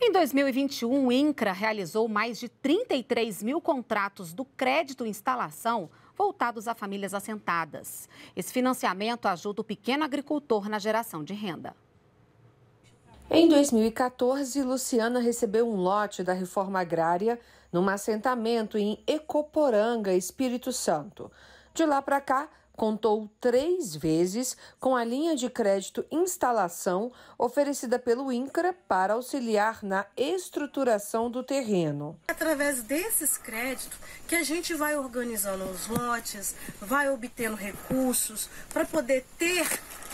Em 2021, o INCRA realizou mais de 33 mil contratos do crédito instalação voltados a famílias assentadas. Esse financiamento ajuda o pequeno agricultor na geração de renda. Em 2014, Luciana recebeu um lote da reforma agrária num assentamento em Ecoporanga, Espírito Santo. De lá para cá, contou três vezes com a linha de crédito instalação oferecida pelo INCRA para auxiliar na estruturação do terreno. É através desses créditos que a gente vai organizando os lotes, vai obtendo recursos para poder ter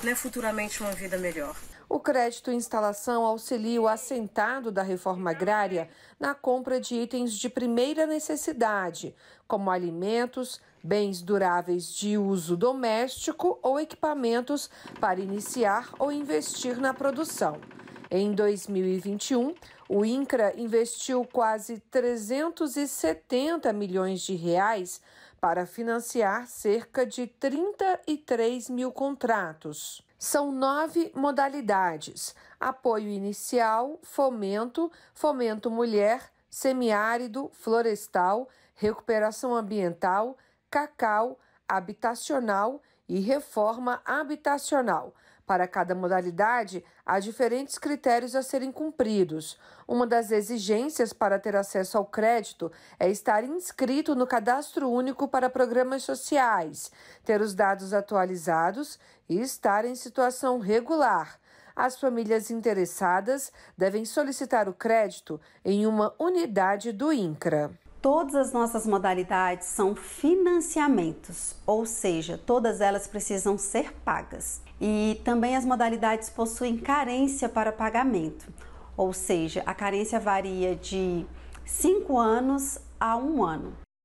né, futuramente uma vida melhor. O crédito instalação auxilia o assentado da reforma agrária na compra de itens de primeira necessidade, como alimentos, bens duráveis de uso doméstico ou equipamentos para iniciar ou investir na produção. Em 2021, o INCRA investiu quase 370 milhões de reais para financiar cerca de 33 mil contratos. São nove modalidades: apoio inicial, fomento, fomento mulher, semiárido, florestal, recuperação ambiental, cacau, habitacional e reforma habitacional. Para cada modalidade, há diferentes critérios a serem cumpridos. Uma das exigências para ter acesso ao crédito é estar inscrito no Cadastro Único para Programas Sociais, ter os dados atualizados e estar em situação regular. As famílias interessadas devem solicitar o crédito em uma unidade do INCRA. Todas as nossas modalidades são financiamentos, ou seja, todas elas precisam ser pagas. E também as modalidades possuem carência para pagamento, ou seja, a carência varia de 5 anos a 1 um ano.